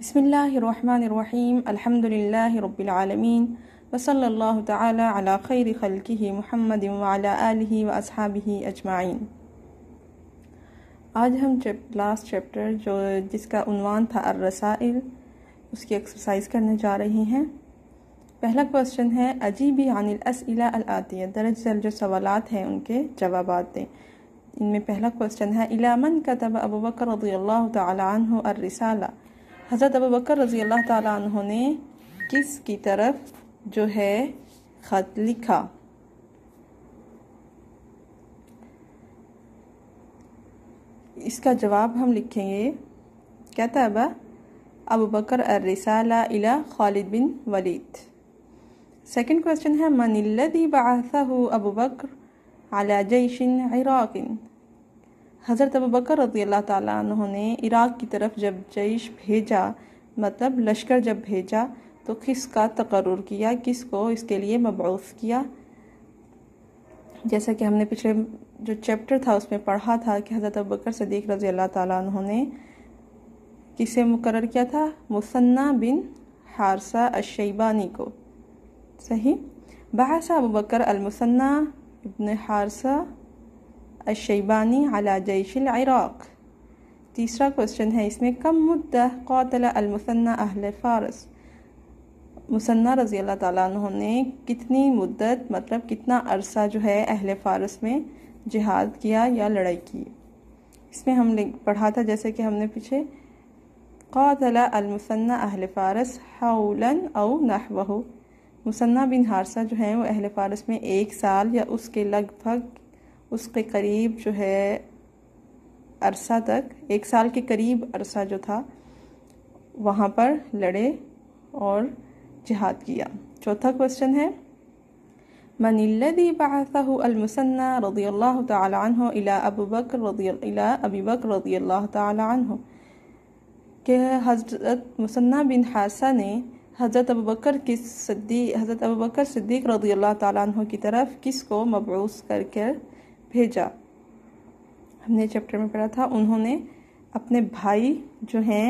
बसमीम् अल्हम्दुलिल्लाहि वसल्ला ताली ख़ैर ख़ल्कि महमद आलि व असहाबी अजमाइन आज हम लास्ट चैप्टर जो जिसका उनवान था अर्रसाइल उसकी एक्सरसाइज करने जा रहे हैं पहला क्वेश्चन है अजीबी अनिल असला आती है दरअसल जो सवाल हैं उनके जवाब दें इनमें पहला क्वेश्चन है इलामन का तब अबू बकर रदी अल्लाह तन अर्रिसाला हज़रत अबू बकर रज़ी अल्लाह तहों ने किस की तरफ जो है ख़त लिखा इसका जवाब हम लिखेंगे कहता है बा अबू बकर अरसाला Khalid bin Walid second question है मनिल्लदी बाथा अबू बकर अला जैशिन इराकिन हज़रत बकर रजी अल्लाह तु ने इराक़ की तरफ जब जैश भेजा मतलब लश्कर जब भेजा तो किस का तकर्र किया किस को इसके लिए मबूस किया जैसा कि हमने पिछले जो चैप्टर था उसमें पढ़ा था कि हज़रत बकर सदीक रज़ी अल्लाह तु ने किसे मुकर किया था मुसन्ना बिन हारसा अशैबानी को सही बहसा अबू बकर इबन हारसा अशैबानी अला जैश इराक़ तीसरा क्वेश्चन है इसमें कम मुद्दा कौतल अलमसन्ना अहल फ़ारस मुसन्ना रज़ी अल्लाह ताली ने कितनी मुद्दत मतलब कितना अरसा जो है अहल फ़ारस में जिहाद किया या लड़ाई की इसमें हमने पढ़ा था जैसे कि हमने पीछे कौतला अलमसन्ना अहल फ़ारस हौलन अव नहबह मुसन्ना बिन हारसा जो है वो अहल फ़ारस में एक साल या उसके लगभग उसके करीब जो है अरसा तक एक साल के करीब अरसा जो था वहाँ पर लड़े और जिहाद किया चौथा क्वेश्चन है मनिल्लदी बाहू अलमसन्ना रदी अल्लाह तहो इला अबू बकर रदी अबी बकर रदी अल्लाह तहो के हज़रत मुसन्ना बिन हासा ने हज़रत अबू बकर किस सद्दी हज़रत अबू बकर सिद्दीक रदी अल्लाह की तरफ किस को मबूस करके भेजा हमने चैप्टर में पढ़ा था उन्होंने अपने भाई जो हैं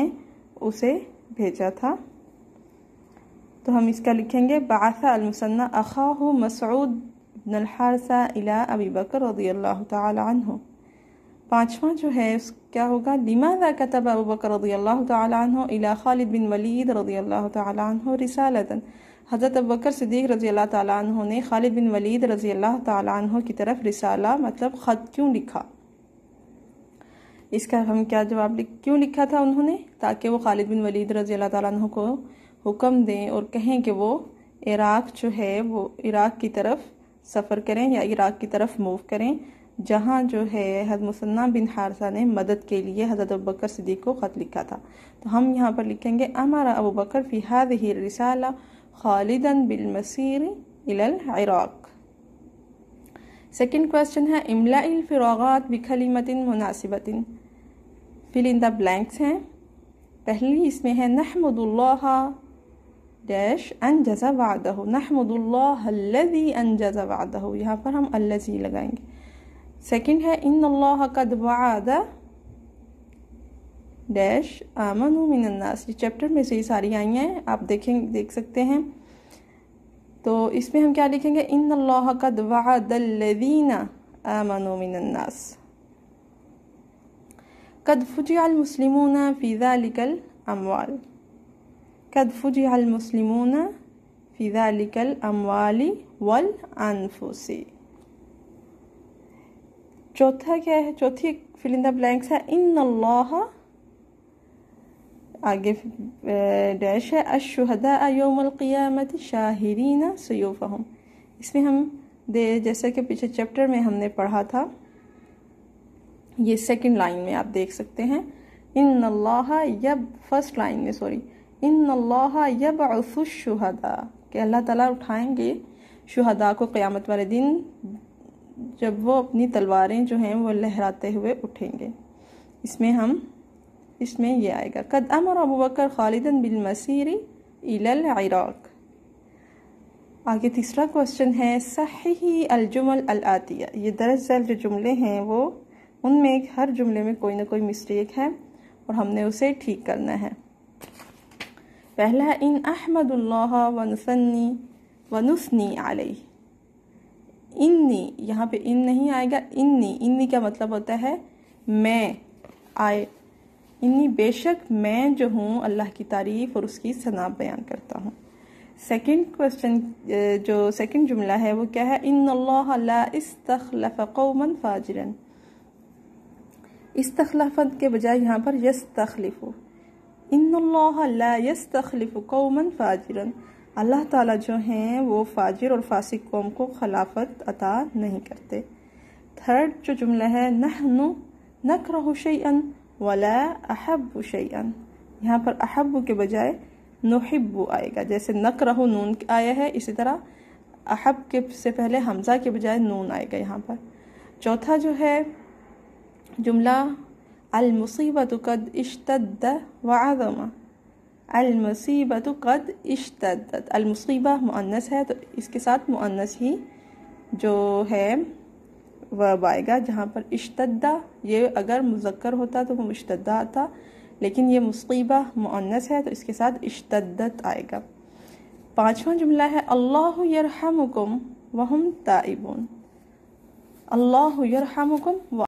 उसे भेजा था तो हम इसका लिखेंगे बासा अलमसन्ना अखाह मसऊद नलहारसा इला अबी बकर रदी पाँचवा जो है उस क्या होगा लिमाजा कतब अबू बकर रदी अल्लाह तह इला खालिद बिन वलीद रदी अल्लाह तह रिसालतन हज़रत अबकर सिद्दीक रज़ी अल्लाह तु ने खालिद बिन वलीद रज़ी अल्लाह तु की तरफ रिसाला मतलब ख़त क्यों लिखा इसका हम क्या जवाब लिख क्यों लिखा था उन्होंने ताकि वो खालिद बिन वलीद रज़ी अल्लाह तु को हुक्म दें और कहें कि वो इराक़ जो है वो इराक़ की तरफ सफ़र करें या इराक़ की तरफ मूव करें जहाँ जो है हज़रत मुसन्ना बिन हारसा ने मदद के लिए हज़रत अबू बकर सिद्दीक को ख़त लिखा था तो हम यहाँ पर लिखेंगे अमारा अबू बकर फ़िहाद ही रिसाला خالدا بالمسير إلى العراق Second question ها املاء الفراغات بكلمة مناسبة fill in the blanks हैं पहली इसमें है नहमदुल्लाह डैश अनजज़ वादह नहमदुल्लाह अल्लज़ी अनजज़ वादह यहाँ पर हम अल्लज़ी लगाएंगे सेकंड है ان अल्लाह قد वादा डैश आमन मिनन्नास ये चैप्टर में से ही सारी आई हैं आप देखें देख सकते हैं तो इसमें हम क्या लिखेंगे इन अल्लाह का दवादीना आमन मिनन्नास कदफुजाल मुस्लिमून फ़िज़ा लिकल अमवाल कदफुजाल मुस्लिमून फ़िज़ा लिकल अमवाली वल अनफुसी चौथा क्या है चौथी फिलिंदा ब्लैंक्स है इन अल्लाह आगे डैश है अशहदा योमक़ियामत शाहरीना सयूफ़हम इसमें हम दे जैसा कि पिछले चैप्टर में हमने पढ़ा था ये सेकंड लाइन में आप देख सकते हैं इन अल्लाह यब फर्स्ट लाइन में सॉरी इन अल्लाह यब असुशहदा कि अल्लाह ताला उठाएंगे शुहदा को क़यामत वाले दिन जब वो अपनी तलवारें जो हैं वो लहराते हुए उठेंगे इसमें हम इसमें ये आएगा कद अमर अबू बकर खालिदन बिल मसीरी इलल इराक आगे तीसरा क्वेश्चन है सही अलजुमल अल आतिया ये दरअसल जो जुमले हैं वो उनमें हर जुमले में कोई ना कोई मिस्टेक है और हमने उसे ठीक करना है पहला इन अहमदुल्लाह वनसन्नी वनुसनी आलई इन्नी यहाँ पे इन नहीं आएगा इन्नी इन्नी का मतलब होता है मैं आए इन्नी बेशक मैं जो हूँ अल्लाह की तारीफ़ और उसकी सना बयान करता हूँ सेकंड क्वेश्चन जो सेकंड जुमला है वो क्या है इन अल्लाहमन फाजरन इस तखलाफत के बजाय यहाँ पर यस तखलीफ इन यस तखलीफ कौमन फाजरन अल्लाह ताला जो हैं वो फाजिर और फासिक कौम को खिलाफत अता नहीं करते थर्ड जो जुमला है नहनु नक रहुशन वला अहब शैन यहाँ पर अहब के बजाय नहब आएगा जैसे नक रहो नून आया है इसी तरह अहब के से पहले हमज़ा के बजाय नून आएगा यहाँ पर चौथा जो है जुमला अलमुसीबत कद इश्तद व आज़मा अलमसीबत कद इश्तद अलमुसीबा मुअन्नस है तो इसके साथ मुअन्नस ही जो है वर्ब आएगा जहाँ पर इश्तदा ये अगर मुजक्कर होता तो वो मुश्तदा आता लेकिन ये मुस्कीबा मुनस है तो इसके साथ इश्तदत आएगा पाँचवा जुमला है अल्लाह यरहमुकुम वहम ताइबुन अल्लाह व